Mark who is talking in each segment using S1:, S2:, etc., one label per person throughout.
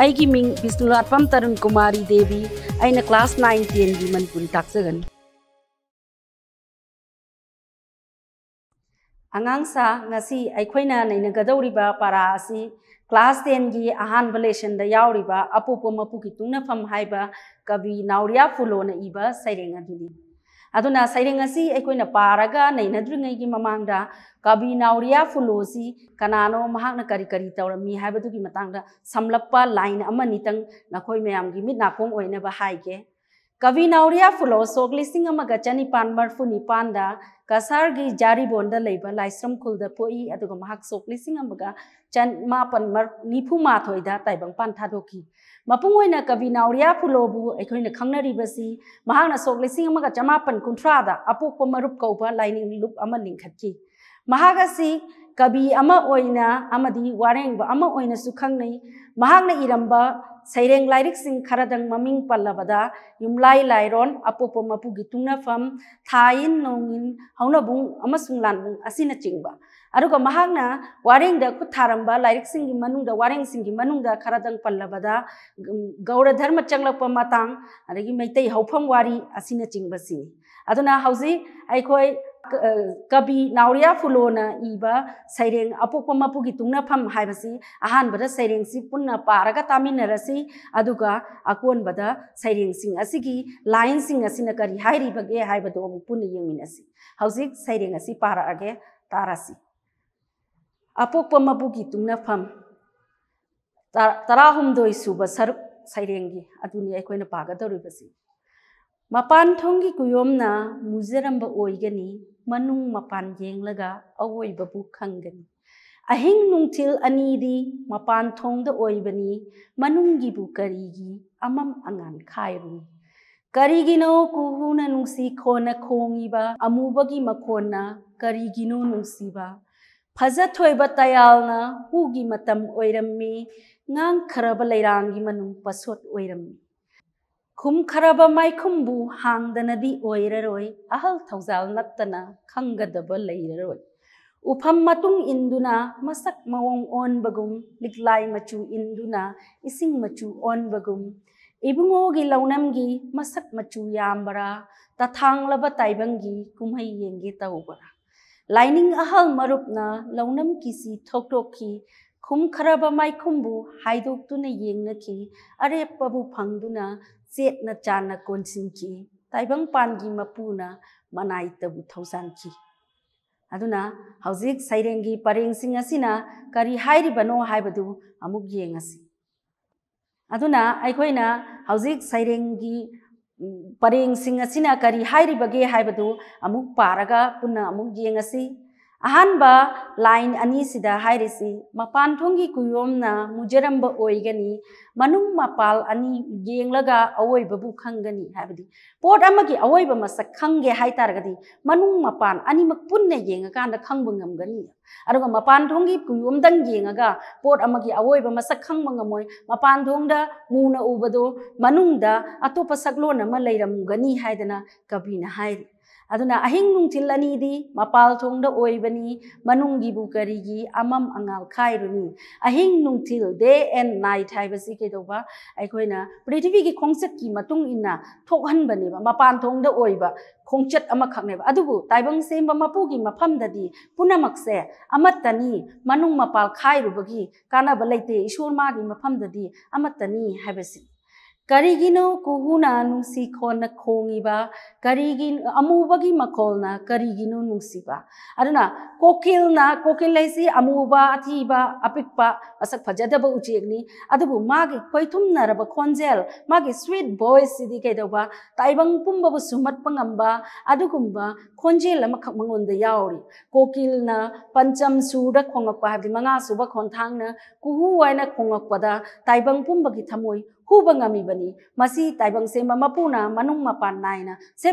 S1: ꯑꯩꯒꯤ ꯃꯤꯡ ꯕꯤꯁꯅꯨꯂꯥꯠꯄꯝ ꯇꯔꯨꯟ ꯀꯨꯃꯥꯔꯤ ꯗꯦꯕꯤ ꯑꯩꯅ ꯀ꯭ꯂꯥꯁ ꯅꯥꯏꯟ ꯇꯦꯟꯒꯤ ꯃꯅꯤꯄꯨꯔꯤ ꯇꯥꯛꯆꯒꯅꯤ ꯑꯉꯥꯡꯁꯥ ꯉꯁꯤ ꯑꯩꯈꯣꯏꯅ ꯅꯩꯅꯒꯗꯧꯔꯤꯕ ꯄꯥꯔꯥ ꯑꯁꯤ ꯀ꯭ꯂꯥꯁ ꯇꯦꯟꯒꯤ ꯑꯍꯥꯟꯕ ꯂꯦꯁꯟꯗ ꯌꯥꯎꯔꯤꯕ ꯑꯄꯣꯛꯄ ꯃꯄꯨꯒꯤ ꯇꯨꯡꯅꯐꯝ ꯍꯥꯏꯕ ꯀꯕꯤ ꯅꯥꯎꯔꯤꯌꯥ ꯐꯨꯂꯣꯅ ꯏꯕ ꯁꯩꯔꯦꯡ ꯑꯗꯨꯅꯤ aduna saireng asi ekoina paraga nainadringai gi mamangda kabi nauriya fulosi kanano mahakna kari kari tawrami haibadu gi matangda samlappa line amani tang nakhoi mayam gi mit nakong oina ba haige कवि नौरिया फुलो सोक लिसिंग अमग चनिपान मरफु निपानदा कसार गी जारी बोंदा लेब लाइसरम खुलदा पोई अदुग महक सोक लिसिंग अमग चन मापन मर निफु माथोइदा ताइबंग पान थादोकी मपुंगोइना कवि नौरिया फुलो बु एखोइना खंगनरी बसी महाना सोक लिसिंग अमग चमापन कुंथ्रादा अपोक मरुप कौबा लाइनिंग लुप अमन निंखतकी महागसी कवि अमा ओइना अमदी वारेंग अमा ओइना सुखंगनै महागना इरंबा ꯁꯩꯔꯦꯡ ꯂꯥꯏꯔꯤꯛꯁꯤꯡ ꯈꯔꯗꯪ ꯃꯃꯤꯡ ꯄꯜꯂꯕꯗ ꯌꯨꯝꯂꯥꯏ ꯂꯥꯏꯔꯣꯟ ꯑꯄꯣꯞꯄ ꯃꯄꯨꯒꯤ ꯇꯨꯡꯅꯐꯝ ꯊꯥꯏꯟ ꯅꯣꯡꯏꯟ ꯍꯧꯅꯕꯨꯡ ꯑꯃꯁꯨꯡ ꯂꯥꯟꯕꯨꯡ ꯑꯁꯤꯅꯆꯤꯡꯕ ꯑꯗꯨꯒ ꯃꯍꯥꯛꯅ ꯋꯥꯔꯦꯡꯗ ꯈꯨꯠ ꯊꯥꯔꯝꯕ ꯂꯥꯏꯔꯤꯛꯁꯤꯡꯒꯤ ꯃꯅꯨꯡꯗ ꯋꯥꯔꯦꯡꯁꯤꯡꯒꯤ ꯃꯅꯨꯡꯗ ꯈꯔꯗꯪ ꯄꯜꯂꯕꯗ ꯒꯧꯔ ꯙꯔꯃ ꯆꯪꯂꯛꯄ ꯃꯇꯥꯡ ꯑꯗꯒꯤ ꯃꯩꯇꯩ ꯍꯧꯐꯝ ꯋꯥꯔꯤ ꯑꯁꯤꯅꯆꯤꯡꯕꯁꯤꯅꯤ ꯑꯗꯨꯅ ꯍꯧꯖꯤꯛ ꯑꯩꯈꯣꯏ कभी नावरिया फुलोन इब सैरें अपोप मपू की तुना फम है अहब सैरें सी पुन्ना पारगा तामिनरसी अदुगा सैरें सिंह लाइन सिंह असी न करी हाइरी बगे हाइ बदो अमु पुन सैरें असी पारा अपोप मपू की तुना फम तरह सुब सरुक सैरेंगी अदुनी अखोइन पागदोरिबसी ꯃꯄꯥꯟ ꯊꯣꯡꯒꯤ ꯀꯨꯌꯣꯝꯅ manung mapan yeng laga awoi babu khangan ahing nungthil ani di mapan thong da oibani manung gi bu kari gi amam angan khai ru kari gi no ku hu na nung si kho na khongi ba amu ba gi ma khon na kari gi no nung si ba phaja thoi ba tayal na hu gi matam oiram mi ngang kharab leirang gi manung pasot oiram mi ಕುಂಖರಬ ಮೈಕುಂಬು ಹಾಂದನದಿ ಒಯ್ರರೋಯ್ ಅಹಲ್ ಥೌಜಾಲ್ ನತ್ತನ ಖಂಗದಬ ಲೈರರೋಯ್ ಉಫಂ ಮತುಂಗ್ ಇಂದುನ ಮಸಕ್ ಮವಂ ಓನ್ಬಗುಂ ಲಿಕ್ಲಾಯ್ ಮಚು ಇಂದುನ ಇಸಿಂಗ್ ಮಚು ಓನ್ಬಗುಂ ಇಬುಂಗೋಗಿ ಲೌನಂಗಿ ಮಸಕ್ ಮಚು ಯಾಂಬರ ತಥಾಂಗ್ಲಬ ತೈಬಂಗಿ ಕುಮೈ ಯಂಗಿ ತೌಬರ ಲೈನಿಂಗ್ ಅಹಲ್ ಮರುಪ್ನ ಲೌನಂ ಕಿಸಿ ಥೋಕ್ಟೋಕಿ ಕುಂಖರಬ ಮೈಕುಂಬು ಹಾಯ್ದೋಕ್ತುನ ಯಂಗ್ನಕಿ ಅರೆಪ್ಪಬು ಫಂಗ್ದುನ ꯆꯦꯠꯅ ꯆꯥꯟꯅ ꯀꯣꯟꯁꯤꯟꯈꯤ ꯇꯥꯏꯕꯪꯄꯥꯟꯒꯤ ꯃꯄꯨꯅ ꯃꯅꯥꯏꯇꯕꯨ ꯊꯧꯖꯥꯟꯈꯤ ꯑꯗꯨꯅ ꯍꯧꯖꯤꯛ ꯁꯩꯔꯦꯡꯒꯤ ꯄꯔꯦꯡꯁꯤꯡ ꯑꯁꯤꯅ ꯀꯔꯤ ꯍꯥꯏꯔꯤꯕꯅꯣ ꯍꯥꯏꯕꯗꯨ ꯑꯃꯨꯛ ꯌꯦꯡꯉꯁꯤ ꯑꯗꯨꯅ ꯑꯩꯈꯣꯏꯅ ꯍꯧꯖꯤꯛ ꯁꯩꯔꯦꯡꯒꯤ ꯄꯔꯦꯡꯁꯤꯡ ꯑꯁꯤꯅ ꯀꯔꯤ ꯍꯥꯏꯔꯤꯕꯒꯦ ꯍꯥꯏꯕꯗꯨ ꯑꯃꯨꯛ ꯄꯥꯔꯒ ꯄꯨꯟꯅ ꯑꯃꯨꯛ ꯌꯦꯡꯉꯁꯤ line ಅಹನ್ಬ ಲೈನ್ ಅನಿಸಿದ ಹೈರಿಸಿ ಮಪಾನ್ ಥೊಂಗಿ ಕುಯೋಮ್ನ ಮುಜರಂಬ ಒಯ್ಗನಿ ಮನುಂಗ್ ಮಪಾಲ್ ಅನಿ ಯೇಂಗ್ಲಗ ಅವೊಯ್ಬಬು ಖಂಗನಿ ಹಾಬದಿ ಪೋಟ್ ಅಮಗಿ ಅವೊಯ್ಬ ಮಸಕ್ ಖಂಗೆ ಹೈತಾರಗದಿ ಮನುಂಗ್ ಮಪಾನ್ ಅನಿಮಕ್ ಪುನ್ನ ಯೇಂಗಕಾಂದ ಖಂಗ್ಬ gani aruga mapan thonggi kuyomdang yengaga pot amagi awoiba masak khangma ngamoi mapan thongda muna ubado manungda atopa saklona ma leiramgani haidana kabina hairi aduna ahing nungthil anidi mapal thongda oibani manungi bu karigi amam angal khairuni ahing nungthil day and night haibasi ke doba aikoina prithvi gi khongset ki matung inna thokhan bani ba mapan thongda oiba khongchat ama khakne ba adubu taibang semba mapu gi mapham dadi punamak se amatani manung mapal khairu bagi kana balaite ishur ma gi mapham dadi amatani haibasi ಕರಿಗಿನೋ ಕುಹುನಾ ನುಸಿಖೋನ ಖೋಂಗಿಬ ಕರಿಗಿ ಅಮೂಬಗಿ ಮಖೋಲ್ನ ಕರಿಗಿನೋ ನುಸಿಬ ಅದನ್ನ ಕೋಕಿಲ್ನ ಕೋಕಿಲ್ ಹೈಸಿ ಅಮೂಬ ಅಥಿಬ ಅಪಿಕ್ಪ ಮಸಕ್ ಫಜದಬ ಉಚೇಗ್ನಿ ಅದುಬು ಮಾಗಿ ಕೊಯ್ತುಮ್ನರಬ ಖೋಂಜೆಲ್ ಮಾಗಿ ಸ್ವೀಟ್ ವಾಯ್ಸ್ ಸಿದಿ ಕೈದವ ತೈಬಂಗ್ ಪುಂಬಬು ಸುಮತ್ಪ ngamba ಅದುಗುಂಬ ಖೋಂಜೆಲ್ ಅಮ ಖಕ್ ಮಂಗೊಂದ ಯಾವರಿ ಕೋಕಿಲ್ನ ಪಂಚಮ್ ಸೂರ ಖೋಂಗಕ್ಪ ಹಾಬಿ ಮಂಗಾ ಸುಬ ಖೋಂಥಾಂಗ್ನ ಕುಹು ವೈನ ಖೋಂಗಕ್ಪದ ತೈಬಂಗ್ ಪುಂಬಗಿ ಥಮೋಯ್ हुब गमी बनी मसी ताइबंग से मपुना मनुंग मपान नाइना से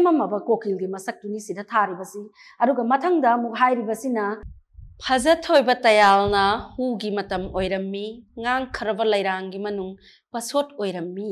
S1: कोकिल मसक तुनी सिदा मथंग फज थोब तयालना हुगी मतम ओइरम्मी पसोट kharwa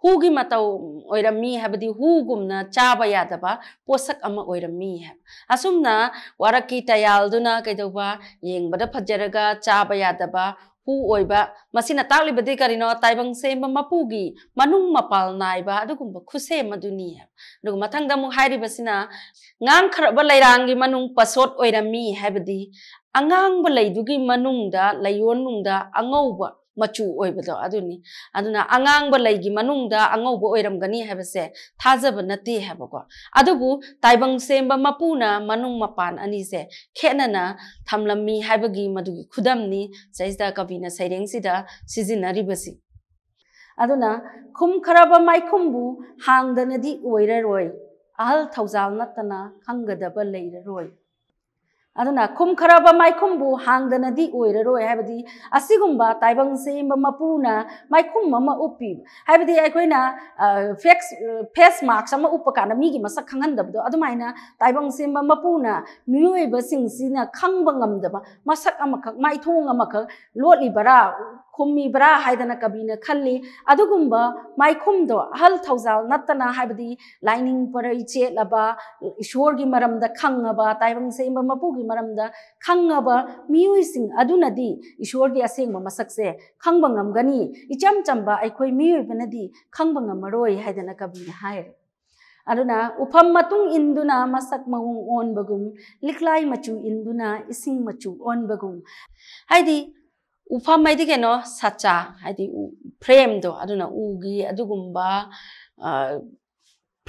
S1: hugi matau mi habadi hugumna caba yadaba posak ama mi hab asumna yalduna tayalduna yeng bada phajaraga caba yadaba hu oiba masina taglibadi karino taibang sema mapugi manung mapal naiba adugumba khuse maduni hab adug mathangda mu hairi basina kara kharba lairangi manung pasot mi habadi angang ba laidugi manung da layon nung da angau ba ꯃꯆꯨ ꯑꯣꯏꯕꯗꯣ ꯑꯗꯨꯅꯤ ꯑꯗꯨꯅ ꯑꯉꯥꯡꯕ ꯂꯩꯒꯤ ꯃꯅꯨꯡꯗ ꯑꯉꯧꯕ ꯑꯣꯏꯔꯝꯒꯅꯤ ꯍꯥꯏꯕꯁꯦ ꯊꯥꯖꯕ ꯅꯠꯇꯦ ꯍꯥꯏꯕꯀꯣ ꯑꯗꯨꯕꯨ ꯇꯥꯏꯕꯪ ꯁꯦꯝꯕ ꯃꯄꯨꯅ ꯃꯅꯨꯡ ꯃꯄꯥꯟ ꯑꯅꯤꯁꯦ ꯈꯦꯠꯅꯅ ꯊꯝꯂꯝꯃꯤ ꯍꯥꯏꯕꯒꯤ ꯃꯗꯨꯒꯤ ꯈꯨꯗꯝꯅꯤ ꯁꯤꯗ ꯀꯕꯤꯅ ꯁꯩꯔꯦꯡꯁꯤꯗ ꯁꯤꯖꯤꯟꯅꯔꯤꯕꯁꯤ ꯑꯗꯨꯅ ꯈꯨꯝ ꯈꯔꯕ ꯃꯥꯏꯈꯨꯝꯕꯨ ꯍꯥꯡꯗꯅꯗꯤ ꯑꯣꯏꯔꯔꯣꯏ ꯑꯍꯜ ꯊꯧꯖꯥꯜ ꯅꯠꯇꯅ ꯈꯪꯒꯗꯕ ꯂꯩꯔꯔꯣꯏ ಅದನ್ನ ಕುಂಖರಬ ಮೈಕುಂಬು ಹಾಂಗದನದಿ ಒಯ್ರರೋಯ್ ಹಾಬದಿ ಅಸಿಗುಂಬ ತೈಬಂಗ್ಸೆ ಎಂಬ ಮಪೂನ ಮೈಕುಂಬ ಅಮ ಉಪ್ಪಿ ಹಾಬದಿ ಅಯ್ಕೋಯ್ನ ಫೇಕ್ಸ್ ಫೇಸ್ ಮಾರ್ಕ್ಸ್ ಅಮ ಉಪ್ಪಕಾನ ಮೀಗಿ ಮಸಕ್ ಖಂಗಂದಬದು ಅದುಮೈನ ತೈಬಂಗ್ಸೆ ಎಂಬ ಮಪೂನ ಮಿಯೋಯ್ಬಸಿಂಗ್ಸಿನ ಖಂಗ್ಬ ngамದಬ ಮಸಕ್ ಅಮಖಕ್ ಮೈಥೋಂಗ್ ಅಮಖಕ್ ಲೋಟ್ಲಿಬರ ಕುಮ್ಮಿಬರ ಹಾಯ್ದನ ಕಬಿನ ಖಲ್ಲಿ ಅದುಗುಂಬ ಮೈಕುಂಬದು ಅಹಲ್ ಥೌಜಾಲ್ ನತ್ತನ ಹಾಬದಿ ಲೈನಿಂಗ್ ಪರ ಇಚೇಲಬ ಈಶ್ವರ್ಗಿ ಮರಮ್ದ ಖಂಗಬ ತೈಬಂಗ್ಸೆ ಎಂಬ ಮಪೂಗಿ ꯃꯗꯨꯒꯤ ꯃꯔꯝꯗ ꯈꯪꯉꯕ ꯃꯤꯑꯣꯏꯁꯤꯡ ꯑꯗꯨꯅꯗꯤ ꯏꯁꯣꯔꯒꯤ ꯑꯁꯦꯡꯕ ꯃꯁꯛꯁꯦ ꯈꯪꯕ ꯉꯝꯒꯅꯤ ꯏꯆꯝ ꯆꯝꯕ ꯑꯩꯈꯣꯏ ꯃꯤꯑꯣꯏꯕꯅꯗꯤ ꯈꯪꯕ ꯉꯝꯃꯔꯣꯏ ꯍꯥꯏꯗꯅ ꯀꯕꯤꯅ ꯍꯥꯏꯔꯦ ꯑꯗꯨꯅ ꯎꯐꯝ ꯃꯇꯨꯡ ꯏꯟꯗꯨꯅ ꯃꯁꯛ ꯃꯑꯣꯡ ꯑꯣꯟꯕꯒꯨꯝ ꯂꯤꯛꯂꯥꯏ ꯃꯆꯨ ꯏꯟꯗꯨꯅ ꯏꯁꯤꯡ ꯃꯆꯨ ꯑꯣꯟꯕꯒꯨꯝ ꯍꯥꯏꯗꯤ ufam hai di keno sacha hai di frame do aduna ugi adugumba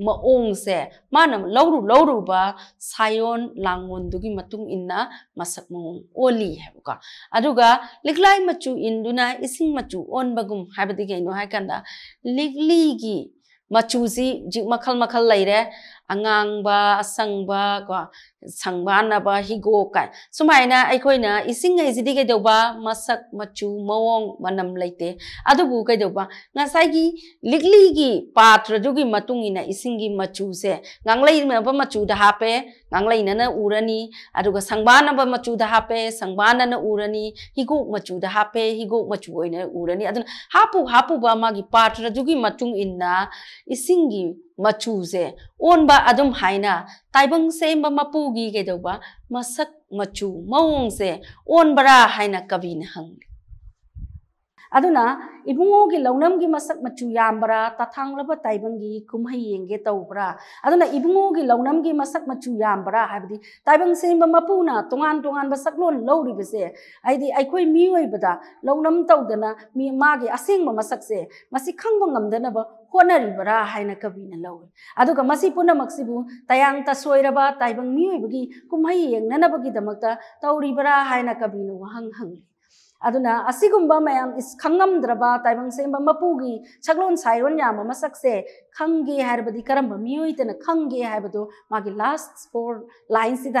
S1: maung se manam lowru lowru ba sayon langun dugi matung inna masak mung oli hebuka aduga liklai machu induna ising machu on bagum habadi ge no hakanda ligli gi machu si ji makhal makhal laire angangba asangba ko sangba na ba higo kai sumai na ai khoi na ising ai jidi masak machu mawong manam leite adu bu ge do ba nga sai gi likli gi patra ju gi matung ina machu se ngang lei machu da hape ngang lei na urani adu ga sangba na ba machu da hape sangba na urani higo machu da hape higo machu oi na urani adu hapu hapu ba ma gi patra ju gi matung inna ising मचूजे ओनब अदम हाइना ताइबंग सेम मपूगी केदौबा मसक मचू मवोंग से ओनबरा हाइना कविना हंगले अदुना इबुंगो की लौनम की मसक मचु यामरा तथांगलब ताइबंगी कुमहै येंगे तौबरा की लौनम की मसक मचु यामरा हाबदि ताइबंग मपूना तोान तोंगान तोंगान बसक लोन लौनम तौदना मी मागे असेंग मसक से मसि खंगब ngamदनब होनरिबरा हाइन कबिन लौइ अदुगा मसि पुना मक्सिबु तयांग तसोइरबा अदुना मैम इस खंगमद्रब ताइबंगसेंब मपूगी छगलोन साइरोन याम मसकसे खंगे हायरबदि करंब मियोइतन लास्ट फोर लाइन सिद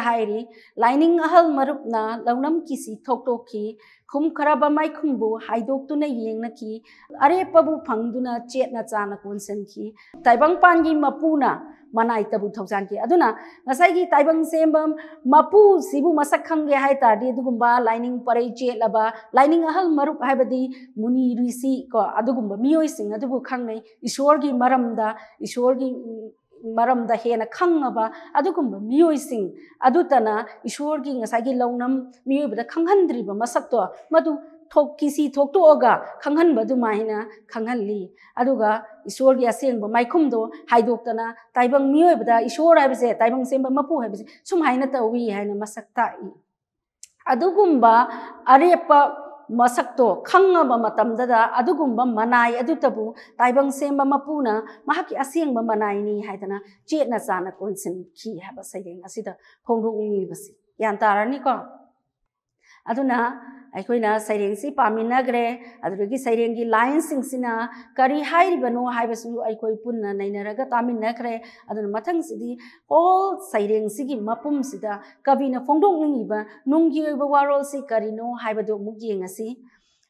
S1: लाइनिंग अहल मरुपना लौनम की थोकटोकी खुम खराब माइखुंबु हाइदोक्तुना येंगनकी अरेपबु फंगदुना चेतना चाना कोनसनकी मपूना ꯃꯅꯥꯏꯇꯕꯨ ꯊꯧꯖꯥꯟꯈꯤ ꯑꯗꯨꯅ ꯉꯁꯥꯏꯒꯤ ꯇꯥꯏꯕꯪ ꯁꯦꯝꯕꯝ ꯃꯄꯨꯁꯤꯕꯨ ꯃꯁꯛ ꯈꯪꯒꯦ ꯍꯥꯏ ꯇꯥꯔꯗꯤ ꯑꯗꯨꯒꯨꯝꯕ ꯂꯥꯏꯅꯤꯡ ꯄꯔꯩ ꯆꯦꯠꯂꯕ ꯂꯥꯏꯅꯤꯡ ꯑꯍꯜ ꯃꯔꯨꯞ ꯍꯥꯏꯕꯗꯤ ꯃꯨꯅꯤ ꯔꯤꯁꯤ ꯀꯣ ꯑꯗꯨꯒꯨꯝꯕ ꯃꯤꯑꯣꯏꯁꯤꯡ ꯑꯗꯨꯕꯨ ꯈꯪꯅꯩ ꯏꯁꯣꯔꯒꯤ ꯃꯔꯝꯗ ꯏꯁꯣꯔꯒꯤ ꯃꯔꯝꯗ ꯍꯦꯟꯅ ꯈꯪꯉꯕ ꯑꯗꯨꯒꯨꯝꯕ ꯃꯤꯑꯣꯏꯁꯤꯡ ꯑꯗꯨꯇꯅ ꯏꯁꯣꯔꯒꯤ ꯉꯁꯥꯏꯒꯤ ꯂꯧꯅꯝ ꯃꯤꯑꯣꯏꯕꯗ ꯈꯪꯍꯟꯗ꯭ꯔꯤꯕ ꯃꯁꯛꯇꯣ ꯃꯗꯨ thok kisi thok to aga khanghan badu maina khanghan li aduga isor gi aseng ba mai khum do hai dok tana taibang mioi bada isor ai bese taibang sem ba mapu hai bese sum haina ta wi haina masak ta i adugumba arepa masak to khangaba matam dada adugumba manai adu adutabu taibang semba mapuna mahaki asengba manai ni haidana chetna chana konsin ki haba saideng asida phongdong ni basi yan tarani ko aduna ꯑꯩꯈꯣꯏꯅ ꯁꯩꯔꯦꯡꯁꯤ ꯄꯥꯝꯃꯤꯟꯅꯈ꯭ꯔꯦ ꯑꯗꯨꯗꯒꯤ ꯁꯩꯔꯦꯡꯒꯤ ꯂꯥꯏꯟꯁꯤꯡꯁꯤꯅ ꯀꯔꯤ ꯍꯥꯏꯔꯤꯕꯅꯣ ꯍꯥꯏꯕꯁꯨ ꯑꯩꯈꯣꯏ ꯄꯨꯟꯅ ꯅꯩꯅꯔꯒ ꯇꯥꯃꯤꯟꯅꯈ꯭ꯔꯦ ꯑꯗꯨꯅ ꯃꯊꯪꯁꯤꯗꯤ ꯑꯣꯜ ꯁꯩꯔꯦꯡꯁꯤꯒꯤ ꯃꯄꯨꯝꯁꯤꯗ ꯀꯕꯤꯅ ꯐꯣꯡꯗꯣꯛꯅꯤꯡꯉꯤꯕ ꯅꯨꯡꯒꯤ ꯑꯣꯏꯕ ꯋꯥꯔꯣꯜꯁꯤ ꯀꯔꯤꯅꯣ ꯍꯥꯏꯕꯗꯨ ꯑꯃꯨꯛ ꯌꯦꯡꯉꯁꯤ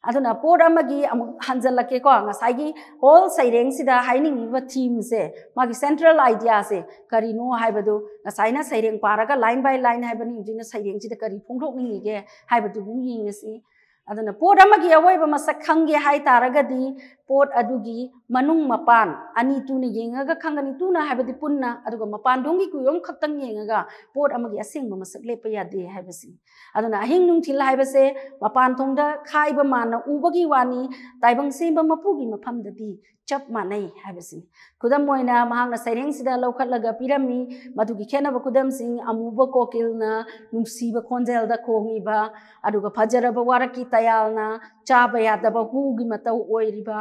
S1: अदुना पोट अमगी अमुक हंजलके को ngasai all saireng sida haining iba team se magi central idea se kari no haibadu ngasai na saireng paraga line by line haibani ujina saireng sida kari phongthok ni ge haibadu bu ying si adana पोट अमगी awai ba masak khange hai taragadi pot adugi manung mapan ani tu ne yengaga khangani tu na punna aduga mapan dongi kuyong yom khaktang yengaga pot amagi asing ma masak le paya de aduna ahing nung thil habase mapan thongda khaiba mana ubagi wani taibang semba mapugi mapham da di chap manai habasi kudam moina mahang na sida lokhat laga pirami madugi khena ba kudam sing amuba kokil na nungsi konjel da kongi ba aduga phajara ba waraki tayal na cha ba hugi matau oiriba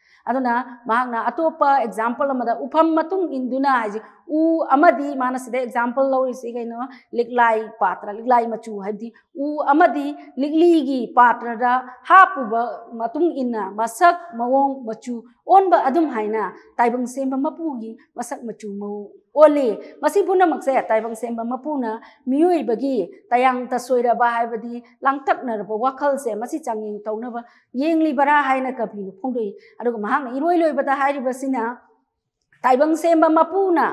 S1: aduna mahakna atopa example amada upam matung induna ji u amadi manasida example lo is igaino liklai patra liklai machu habdi u amadi likli patra da hapu ba matung inna masak mawong machu onba adum haina taibang semba mapu gi masak machu mawong ओली मसी पुनमसे ताइबंग सेंब मपुना मियुई बगी तयांग त सोइरा बा हाय बदी लांगतक नर ब वखल से मसी चांगिंग तौन ब येंगली बरा हाय न कबी फोंदई अरु महांग इरोइ लोइ बता हाय बसिना ताइबंग सेंब मपुना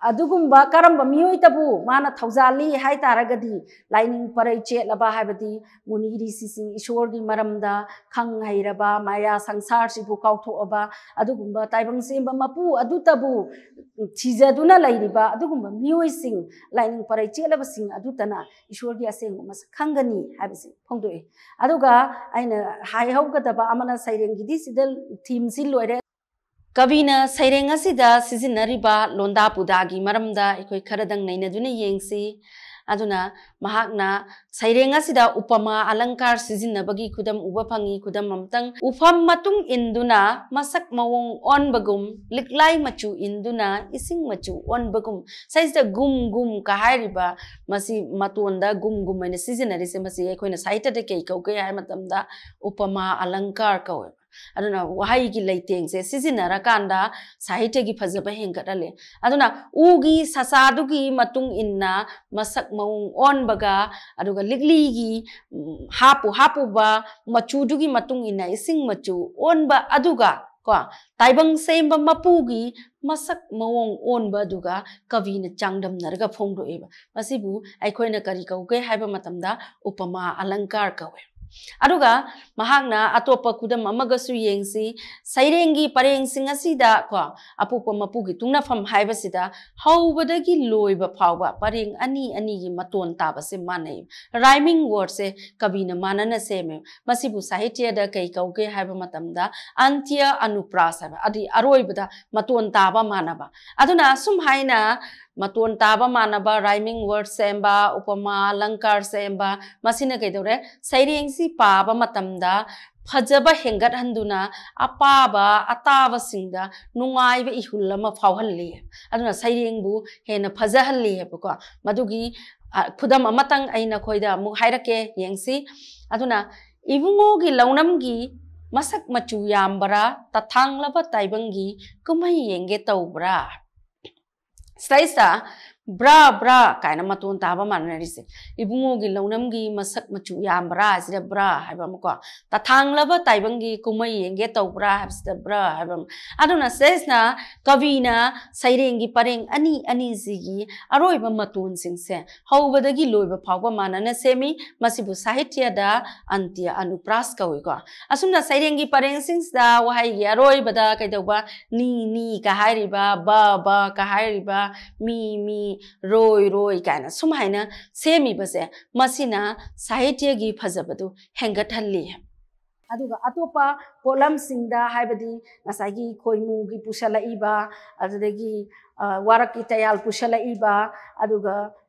S1: ꯑꯗꯨꯒꯨꯝꯕ ꯀꯔꯝꯕ ꯃꯤꯑꯣꯏꯇꯕꯨ ꯃꯥꯅ ꯊꯧꯖꯥꯜꯂꯤ ꯍꯥꯏ ꯇꯥꯔꯒꯗꯤ ꯂꯥꯏꯅꯤꯡ ꯄꯔꯩ ꯆꯦꯠꯂꯕ ꯍꯥꯏꯕꯗꯤ ꯃꯨꯅꯤ ꯔꯤꯁꯤꯁꯤꯡ ꯏꯁꯣꯔꯒꯤ ꯃꯔꯝꯗ ꯈꯪ ꯍꯩꯔꯕ ꯃꯌꯥ ꯁꯪꯁꯥꯔꯁꯤꯕꯨ ꯀꯥꯎꯊꯣꯛꯑꯕ ꯑꯗꯨꯒꯨꯝꯕ ꯇꯥꯏꯕꯪ ꯆꯦꯟꯕ ꯃꯄꯨ ꯑꯗꯨꯇꯕꯨ ꯊꯤꯖꯗꯨꯅ ꯂꯩꯔꯤꯕ ꯑꯗꯨꯒꯨꯝꯕ ꯃꯤꯑꯣꯏꯁꯤꯡ ꯂꯥꯏꯅꯤꯡ ꯄꯔꯩ ꯆꯦꯠꯂꯕꯁꯤꯡ ꯑꯗꯨꯇꯅ ꯏꯁꯣꯔꯒꯤ ꯑꯁꯦꯡꯕ ꯃꯁꯛ ꯈꯪꯒꯅꯤ ꯍꯥꯏꯕꯁꯤ ꯐꯣꯡꯗꯣꯛꯏ ꯑꯗꯨꯒ ꯑꯩꯅ ꯍꯥꯏꯍꯧꯒꯗꯕ ꯑꯃꯅ ꯁꯩꯔꯦꯡꯒꯤꯗꯤ ꯁꯤꯗ ꯊꯤꯝꯁꯤ ꯂꯣꯏꯔꯦ कविना सैरेंग सिजनरीब लोंदा पुदागी मरमदा अखोई खरदंग नैनदुना येंगसी उपमा अलंकार सिजनबगी खुदम उब फंगी खुदम अमतंग उफम मतुंग इंदुना मसक मवोंग ओनबगुम लिकलाई मचु इंदुना इसिंग मचु ओनबगुम साइजदा गुम गुम कहायरिबा मसी मतोंदा गुम गुम सिजनरी से मसी अखोइना साइटदे उपमा अलंकार कौवे aduna wahai gi leiteng se sizina rakanda sahite gi phajaba hengatale aduna ugi sasadu gi matung inna masak maung on baga aduga ligli gi hapu hapu ba machu du gi matung inna ising machu on ba aduga ko taibang semba mapugi masak mawong onba duga kavina changdam narga phongdo eba masibu aikhoina kari kauke haiba matamda upama alankar kawe Aduga mahagna atopa kudam amagasu yengsi sairengi parengsi asida ko apupa mapugi tungnafam haibasida haubadagi loiba phawba pareng ani ani gi maton tabase manai rhyming word se kabina manana seme masibu sahitya da kai kauge haiba matamda antia anupras adi aroibada maton taba manaba aduna sum haina मतोन ताब मानब rhyming word सेंब उपमा अलंकार सेंब कईदौरे सैरें पाब फजब हेंगटहनदुना अपाब अताबसिंग नुंगाइब इहुलम फावहल्ली अदुना हेन फजहल्ली हेबको मदुगी खुदम अमतंग अइन खोइदा मु हाइरके येंगसी मसक मचु याम्बरा तथांगलब ताइबंगी कुमई येंगे तौबरा Stay star. ब्रा ब्रा कायन मतोन ताब मानरीसे इबुंगोगी लौनमगी मसक मचु याम ब्रा सिदा ब्रा हाबम को तथांगलब ताइबंगी तो ब्रा ब्रा हाबम कविना सैरें परें अनि अनि सिगी अरोइब मतोन सिंगसे हौबदगी लोइब सेमी मसिबु अंत्य अनुप्रास कवइगो असम सैरें परेंग सिंगसदा वहाई गे अरोइबदा कैदोबा नी नी कहाइरिबा मी मी ꯔꯣꯏ ꯔꯣꯏ ꯀꯥꯏꯅ ꯁꯨꯃꯥꯏꯅ ꯁꯦꯝꯃꯤꯕꯁꯦ ꯃꯁꯤꯅ ꯁꯥꯍꯤꯇ꯭ꯌꯒꯤ ꯐꯖꯕꯗꯨ ꯍꯦꯟꯒꯠꯍꯜꯂꯤ ꯑꯗꯨꯒ ꯑꯇꯣꯞꯄ ꯄꯣꯠꯂꯝꯁꯤꯡꯗ ꯍꯥꯏꯕꯗꯤ ꯉꯁꯥꯏꯒꯤ ꯈꯣꯏꯃꯨꯒꯤ ꯄꯨꯁꯜꯂꯛꯏꯕ ꯑꯗꯨꯗꯒꯤ ꯋꯥꯔꯛꯀꯤ ꯇꯌꯥꯜ ꯄꯨꯁꯜꯂꯛꯏꯕ ꯑꯗꯨꯒ